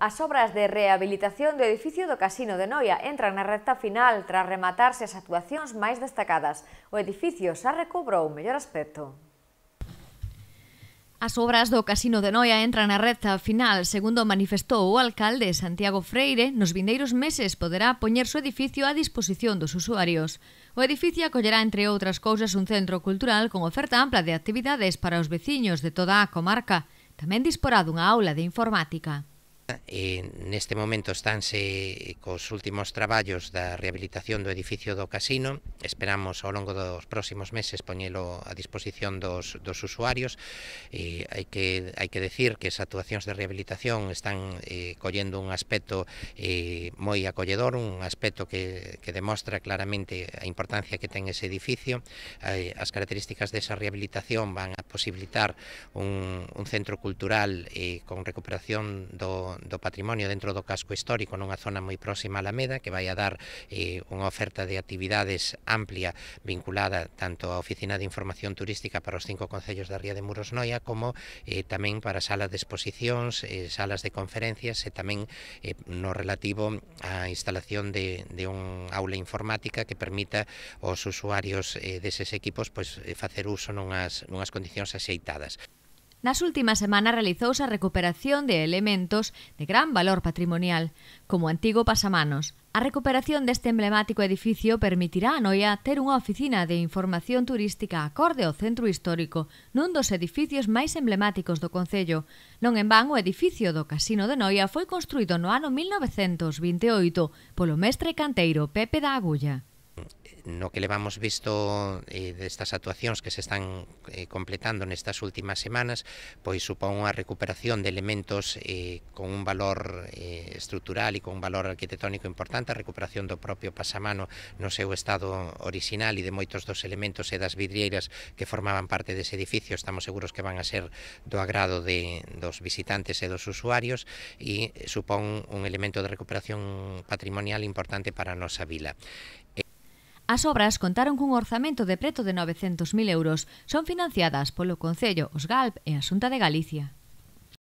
As obras de rehabilitación do edificio do Casino de Noia entran na recta final tras rematarse as actuacións máis destacadas. O edificio xa recobrou o mellor aspecto. As obras do Casino de Noia entran na recta final, segundo manifestou o alcalde Santiago Freire, nos vindeiros meses poderá poñer o edificio á disposición dos usuarios. O edificio acollerá, entre outras cousas, un centro cultural con oferta ampla de actividades para os veciños de toda a comarca. Tamén disporá dunha aula de informática. E neste momento estánse cos últimos traballos da rehabilitación do edificio do casino. Esperamos ao longo dos próximos meses poñelo a disposición dos, dos usuarios. E hai, que, hai que decir que as actuacións de rehabilitación están eh, collendo un aspecto eh, moi acolledor, un aspecto que, que demostra claramente a importancia que ten ese edificio. Eh, as características desa rehabilitación van a posibilitar un, un centro cultural eh, con recuperación do, do patrimonio dentro do casco histórico nunha zona moi próxima a Alameda que vai a dar eh, unha oferta de actividades amplia vinculada tanto á Oficina de Información Turística para os cinco concellos da Ría de Muros Noia como eh, tamén para salas de exposicións, eh, salas de conferencias e tamén eh, no relativo á instalación de, de un aula informática que permita aos usuarios eh, deses equipos pois, eh, facer uso nunhas, nunhas condicións axeitadas. Nas últimas semanas realizouse a recuperación de elementos de gran valor patrimonial, como o antigo pasamanos. A recuperación deste emblemático edificio permitirá a Noia ter unha oficina de información turística acorde ao centro histórico, nun dos edificios máis emblemáticos do Concello. Non en van o edificio do Casino de Noia foi construído no ano 1928 polo mestre canteiro Pepe da Agulla no que levamos visto eh, destas actuacións que se están eh, completando nestas últimas semanas, pois supón unha recuperación de elementos eh, con un valor eh, estructural e con un valor arquitectónico importante, a recuperación do propio pasamano no seu estado orixinal e de moitos dos elementos e das vidrieiras que formaban parte dese edificio, estamos seguros que van a ser do agrado de, dos visitantes e dos usuarios e supón un elemento de recuperación patrimonial importante para a nosa vila. As obras contaron cun orzamento de preto de 900.000 euros. Son financiadas polo Concello, os GALP e a Xunta de Galicia.